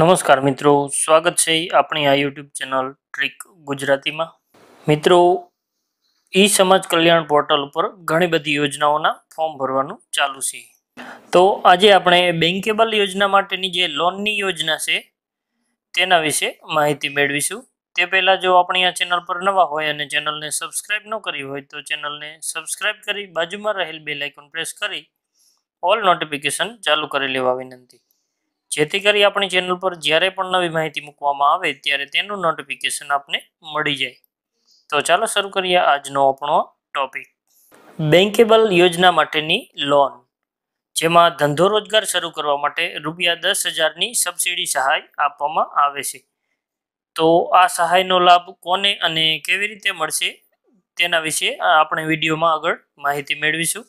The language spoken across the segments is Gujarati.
નમસ્કાર મિત્રો સ્વાગત છે આપણી આ યુટ્યુબ ચેનલ ટ્રીક ગુજરાતીમાં મિત્રો ઈ સમાજ કલ્યાણ પોર્ટલ ઉપર ઘણી બધી યોજનાઓના ફોર્મ ભરવાનું ચાલુ છે તો આજે આપણે બેન્કેબલ યોજના માટેની જે લોનની યોજના છે તેના વિશે માહિતી મેળવીશું તે પહેલાં જો આપણી આ ચેનલ પર નવા હોય અને ચેનલને સબસ્ક્રાઈબ ન કરી હોય તો ચેનલને સબસ્ક્રાઇબ કરી બાજુમાં રહેલ બે આઇકન પ્રેસ કરી ઓલ નોટિફિકેશન ચાલુ કરી લેવા વિનંતી જેથી કરી આપણી ચેનલ પર જ્યારે પણ નવી માહિતી મૂકવામાં આવે ત્યારે તેનું નોટિફિકેશન આપને મળી જાય તો ચાલો શરૂ કરીએ આજનો આપણો ટોપિક બેન્કેબલ યોજના માટેની લોન જેમાં ધંધો રોજગાર શરૂ કરવા માટે રૂપિયા દસ હજારની સબસિડી સહાય આપવામાં આવે છે તો આ સહાયનો લાભ કોને અને કેવી રીતે મળશે તેના વિશે આપણે વિડીયોમાં આગળ માહિતી મેળવીશું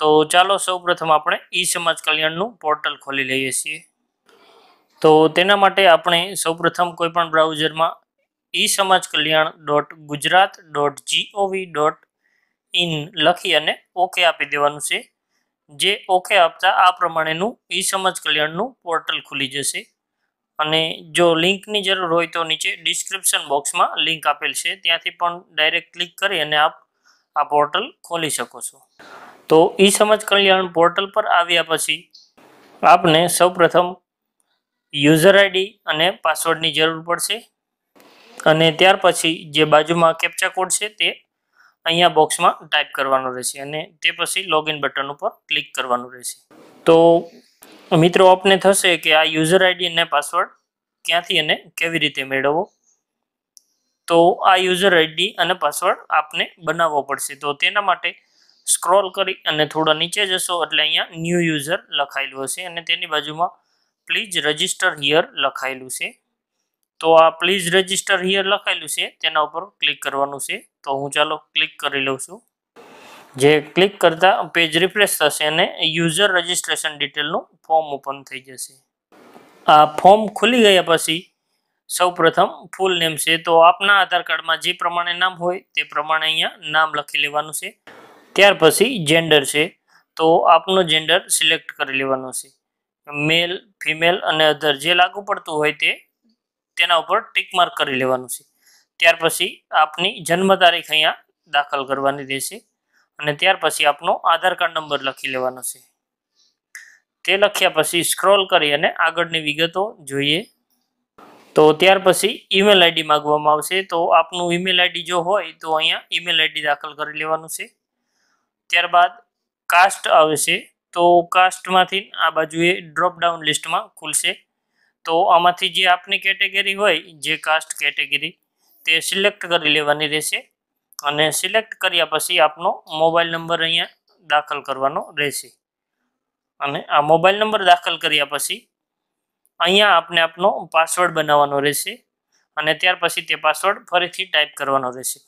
તો ચાલો સૌપ્રથમ આપણે ઈ સમાજ કલ્યાણનું પોર્ટલ ખોલી લઈએ છીએ તો તેના માટે આપણે સૌપ્રથમ કોઈપણ બ્રાઉઝરમાં e Samaj Kalyan dot Gujarat dot G O V dot in લખી અને ઓકે આપી દેવાનું છે જે ઓકે આપતા આ પ્રમાણેનું ઈ સમાજ કલ્યાણનું પોર્ટલ ખુલી જશે અને જો લિંકની જરૂર હોય તો નીચે ડિસ્ક્રિપ્શન બોક્સમાં લિંક આપેલ છે ત્યાંથી પણ ડાયરેક્ટ ક્લિક કરી અને આપ આ પોર્ટલ ખોલી શકો છો તો ઈ સમાજ કલ્યાણ પોર્ટલ પર આવ્યા પછી આપને સૌપ્રથમ યુઝર આઈડી અને પાસવર્ડની જરૂર પડશે અને ત્યાર પછી જે બાજુમાં કેપ્ચા કોડ છે તે અહીંયા બોક્સમાં ટાઈપ કરવાનો રહેશે અને તે પછી લોગિન બટન ઉપર ક્લિક કરવાનું રહેશે તો મિત્રો આપને થશે કે આ યુઝર આઈડી અને પાસવર્ડ ક્યાંથી અને કેવી રીતે મેળવવો તો આ યુઝર આઈડી અને પાસવર્ડ આપને બનાવવો પડશે તો તેના માટે સ્ક્રોલ કરી અને થોડા નીચે જશો એટલે અહીંયા ન્યૂ યુઝર લખાયેલું હશે અને તેની બાજુમાં પ્લીઝ રજિસ્ટર હિયર લખાયેલું છે તો આ પ્લીઝ રજિસ્ટર હિયર લખાયેલું છે તેના ઉપર ક્લિક કરવાનું છે તો હું ચાલો ક્લિક કરી લઉં છું જે ક્લિક કરતાં પેજ રિફ્રેશ થશે અને યુઝર રજિસ્ટ્રેશન ડિટેલનું ફોર્મ ઓપન થઈ જશે આ ફોર્મ ખુલી ગયા પછી સૌપ્રથમ ફૂલ નેમ છે તો આપના આધાર કાર્ડમાં જે પ્રમાણે નામ હોય તે પ્રમાણે અહીંયા નામ લખી લેવાનું છે ત્યાર પછી જેન્ડર છે તો આપનો જેન્ડર સિલેક્ટ કરી લેવાનો છે મેલ ફિમેલ અને અધર જે લાગુ પડતું હોય તે તેના ઉપર ટીક માર્ક કરી લેવાનું છે ત્યાર પછી આપની જન્મ તારીખ અહીંયા દાખલ કરવાની રહેશે અને ત્યાર પછી આપનો આધાર કાર્ડ નંબર લખી લેવાનો છે તે લખ્યા પછી સ્ક્રોલ કરી અને આગળની વિગતો જોઈએ તો ત્યાર પછી ઈમેલ આઈડી માગવામાં આવશે તો આપનું ઈમેલ આઈડી જો હોય તો અહીંયા ઈમેલ આઈડી દાખલ કરી લેવાનું છે ત્યારબાદ કાસ્ટ આવશે તો કાસ્ટમાંથી આ બાજુએ ડ્રોપડાઉન લિસ્ટમાં ખુલશે તો આમાંથી જે આપની કેટેગરી હોય જે કાસ્ટ કેટેગરી તે સિલેક્ટ કરી લેવાની રહેશે અને સિલેક્ટ કર્યા પછી આપનો મોબાઈલ નંબર અહીંયા દાખલ કરવાનો રહેશે અને આ મોબાઈલ નંબર દાખલ કર્યા પછી અહીંયા આપને આપનો પાસવર્ડ બનાવવાનો રહેશે અને ત્યાર પછી તે પાસવર્ડ ફરીથી ટાઈપ કરવાનો રહેશે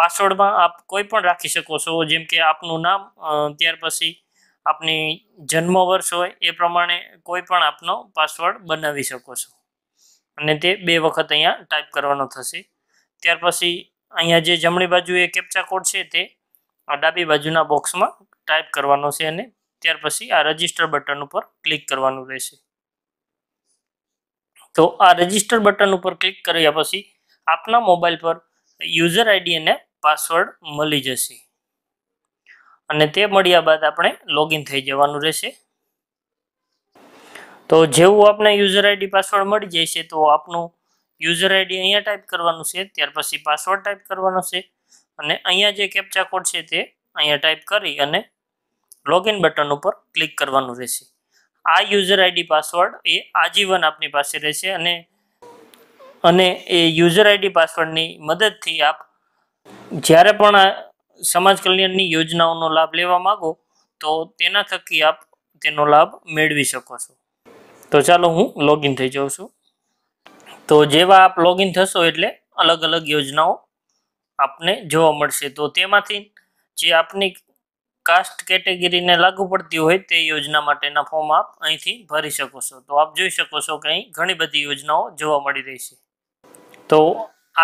પાસવર્ડમાં આપ કોઈ પણ રાખી શકો છો જેમ કે આપનું નામ ત્યાર પછી આપની જન્મ વર્ષ હોય એ પ્રમાણે કોઈ પણ આપનો પાસવર્ડ બનાવી શકો છો અને તે બે વખત અહીંયા ટાઈપ કરવાનો થશે ત્યાર પછી અહીંયા જે જમણી બાજુ એ કેપ્ચા કોડ છે તે ડાબી બાજુના બોક્સમાં ટાઈપ કરવાનો છે અને ત્યાર પછી આ રજિસ્ટર બટન ઉપર ક્લિક કરવાનું રહેશે તો આ રજિસ્ટર બટન ઉપર ક્લિક કર્યા પછી આપના મોબાઈલ પર યુઝર આઈડી અને પાસવર્ડ મળી જશે અને તે મળ્યા બાદ આપણે લોગિન થઈ જવાનું રહેશે તો જેવું આપણે યુઝર આઈડી પાસવર્ડ મળી જાય છે તો આપનું યુઝર આઈડી અહીંયા ટાઈપ કરવાનું છે ત્યાર પછી પાસવર્ડ ટાઈપ કરવાનો છે અને અહીંયા જે કેપ્ચા કોડ છે તે અહીંયા ટાઈપ કરી અને લોગિન બટન ઉપર ક્લિક કરવાનું રહેશે આ યુઝર આઈડી પાસવર્ડ એ આજીવન આપની પાસે રહેશે અને અને એ યુઝર આઈડી પાસવર્ડની મદદથી આપ જ્યારે પણ સમાજ કલ્યાણની યોજનાઓનો લાભ લેવા માંગો તો તેના થકી આપ તેનો લાભ મેળવી શકો છો તો ચાલો હું લોગિન થઈ જાઉં છું તો જેવા આપ લોગિન થશો એટલે અલગ અલગ યોજનાઓ આપને જોવા મળશે તો તેમાંથી જે આપની કાસ્ટ કેટેગરીને લાગુ પડતી હોય તે યોજના માટેના ફોર્મ આપ અહીંથી ભરી શકો છો તો આપ જોઈ શકો છો કે અહીં ઘણી બધી યોજનાઓ જોવા મળી રહી છે તો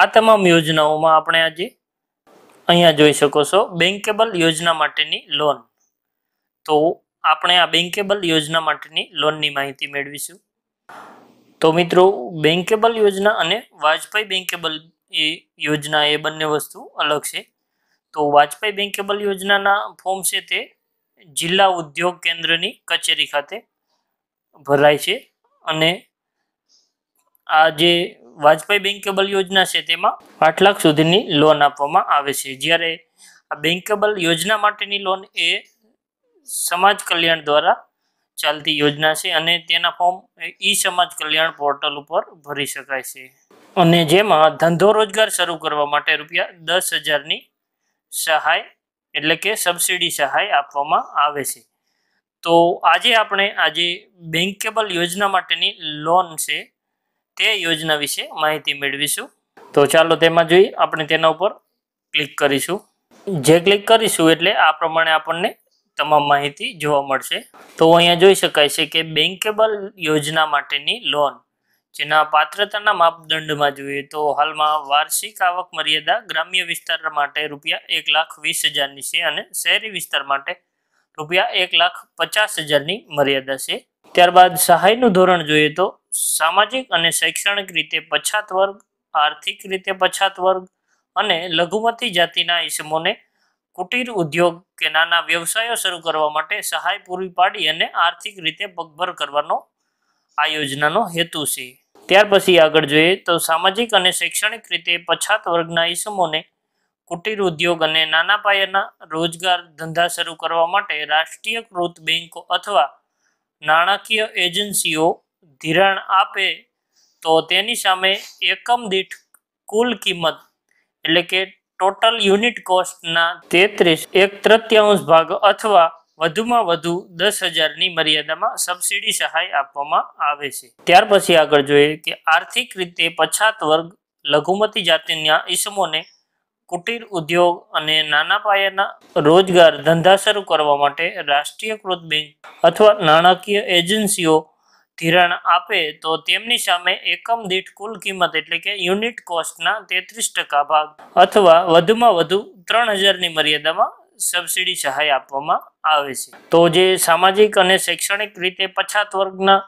આ તમામ યોજનાઓમાં આપણે આજે અહીંયા જોઈ શકો છો બેન્કેબલ યોજના માટેની લોન તો આપણે આ બેન્કેબલ યોજના માટેની લોનની માહિતી મેળવીશું તો મિત્રો બેન્કેબલ યોજના અને વાજપાઈ બેન્કેબલ એ યોજના એ બંને વસ્તુ અલગ છે તો વાજપાઈ બેન્કેબલ યોજનાના ફોર્મ છે તે જિલ્લા ઉદ્યોગ કેન્દ્રની કચેરી ખાતે ભરાય છે અને આ જે વાજપાઈ બેન્કેબલ યોજના છે તેમાં આઠ લાખ સુધીની લોન આપવામાં આવે છે જ્યારે આ બેન્કેબલ યોજના માટેની લોન એ સમાજ કલ્યાણ દ્વારા ચાલતી યોજના છે અને તેના ફોર્મ ઈ સમાજ કલ્યાણ પોર્ટલ ઉપર ભરી શકાય છે અને જેમાં ધંધો રોજગાર શરૂ કરવા માટે રૂપિયા દસ હજારની સહાય એટલે કે સબસિડી સહાય આપવામાં આવે છે તો આજે આપણે આજે બેન્કેબલ યોજના માટેની લોન છે તે યોજના વિશે માહિતી મેળવીશું તો ચાલો તેમાં જોઈ આપણે તેના ઉપર ક્લિક કરીશું જે ક્લિક કરીશું એટલે આ પ્રમાણે આપણને તમામ માહિતી જોવા મળશે તો અહીંયા જોઈ શકાય છે કે બેન્કેબલ યોજના માટેની લોન જેના પાત્રતાના માપદંડમાં જોઈએ તો હાલમાં વાર્ષિક આવક મર્યાદા ગ્રામ્ય વિસ્તાર માટે રૂપિયા એક લાખ વીસ હજારની છે અને શહેરી વિસ્તાર માટે રૂપિયા એક લાખ પચાસ હજારની મર્યાદા છે ત્યારબાદ સહાયનું ધોરણ જોઈએ તો સામાજિક અને શૈક્ષણિક રીતે પછાત વર્ગ આર્થિક રીતે પછાત વર્ગ અને લઘુમતી જાતિના ઈસમોને કુટીર ઉદ્યોગ કે નાના વ્યવસાયો શરૂ કરવા માટે સહાય પૂરી પાડી અને આર્થિક રીતે પગભર કરવાનો આ યોજનાનો હેતુ છે ત્યાર પછી આગળ જોઈએ તો સામાજિક અને શૈક્ષણિક રીતે પછાત વર્ગના ઈસમોને કુટીર ઉદ્યોગ અને નાના પાયાના રોજગાર ધંધા શરૂ કરવા માટે રાષ્ટ્રીયકૃત બેંકો અથવા નાણાકીય એજન્સીઓ ધિરાણ આપે તો તેની સામે એકમ દીઠ કુલ કિંમત એટલે કે ટોટલ યુનિટ કોસ્ટના તેત્રીસ એક તૃત્યાંશ ભાગ અથવા વધુમાં વધુ દસ હજારની મર્યાદામાં સબસિડી સહાય આપવામાં આવે છે ત્યાર પછી આગળ જોઈએ કે આર્થિક રીતે પછાત વર્ગ લઘુમતી જાતિના ઈસમોને કુટીર ઉદ્યોગ અને નાના પાયાના રોજગાર ધંધા શરૂ કરવા માટે રાષ્ટ્રીયકૃત બેંક અથવા નાણાકીય એજન્સીઓ ધિરાણ આપે તો તેમની સામે એકમ દીઠ કુલ કિંમત એટલે કે યુનિટ કોસ્ટના તેત્રીસ ટકા ભાગ અથવા વધુમાં વધુ ત્રણ હજારની મર્યાદામાં સબસિડી સહાય આપવામાં આવે છે તો જે સામાજિક અને શૈક્ષણિક રીતે પછાત વર્ગના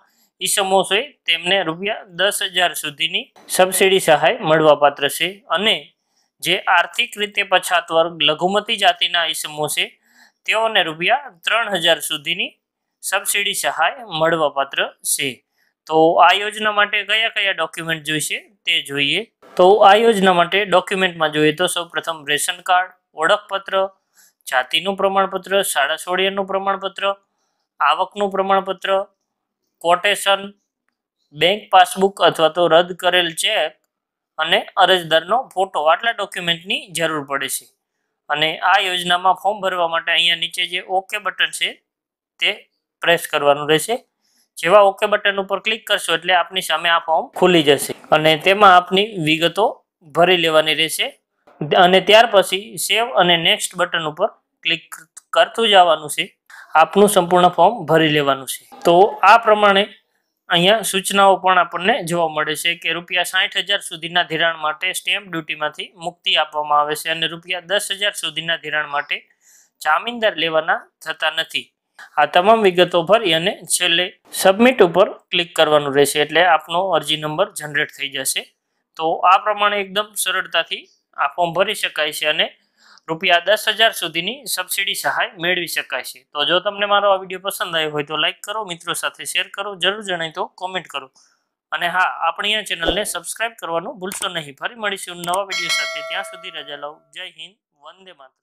ઈસમો છે તેમને રૂપિયા દસ હજાર સુધીની સબસિડી સહાય મળવાપાત્ર છે અને જે આર્થિક રીતે પછાત વર્ગ લઘુમતી જાતિના ઈસમો છે તેઓને રૂપિયા ત્રણ હજાર સુધીની સબસિડી સહાય મળવાપાત્ર છે તો આ યોજના માટે કયા કયા ડોક્યુમેન્ટ જોઈશે તે જોઈએ તો આ યોજના માટે ડોક્યુમેન્ટમાં જોઈએ તો સૌપ્રથમ રેશન કાર્ડ ઓળખપત્ર જાતિનું પ્રમાણપત્ર શાળા સોડિયરનું પ્રમાણપત્ર આવકનું પ્રમાણપત્ર કોટેશન બેંક પાસબુક અથવા તો રદ કરેલ ચેક અને અરજદારનો ફોટો આટલા ડોક્યુમેન્ટની જરૂર પડે છે અને આ યોજનામાં ફોર્મ ભરવા માટે અહીંયા નીચે જે ઓકે બટન છે તે પ્રેસ કરવાનું રહેશે જેવા ઓકે બટન ઉપર ક્લિક કરશો એટલે આપની સામે આ ફોર્મ ખુલી જશે અને તેમાં આપની વિગતો ભરી લેવાની રહેશે અને ત્યાર પછી સેવ અને નેક્સ્ટ બટન ઉપર ક્લિક કરતું જવાનું છે આપનું સંપૂર્ણ ફોર્મ ભરી લેવાનું છે તો આ પ્રમાણે અહીંયા સૂચનાઓ પણ આપણને જોવા મળે છે કે રૂપિયા સાઠ હજાર સુધીના ધિરાણ માટે સ્ટેમ્પ ડ્યુટીમાંથી મુક્તિ આપવામાં આવે છે અને રૂપિયા દસ હજાર સુધીના ધિરાણ માટે જામીનદાર લેવાના થતા નથી આ તમામ વિગતો ભરી અને છેલ્લે સબમિટ ઉપર ક્લિક કરવાનું રહેશે એટલે આપનો અરજી નંબર જનરેટ થઈ જશે તો આ પ્રમાણે એકદમ સરળતાથી આ ફોર્મ ભરી શકાય છે અને રૂપિયા દસ હજાર સુધીની સબસિડી સહાય મેળવી શકાય છે તો જો તમને મારો આ વિડીયો પસંદ આવ્યો હોય તો લાઇક કરો મિત્રો સાથે શેર કરો જરૂર જણાય તો કોમેન્ટ કરો અને હા આપણી આ ચેનલને સબસ્ક્રાઇબ કરવાનું ભૂલશો નહીં ફરી મળીશું નવા વિડીયો સાથે ત્યાં સુધી રજા લઉં જય હિન્દ વંદે માત્ર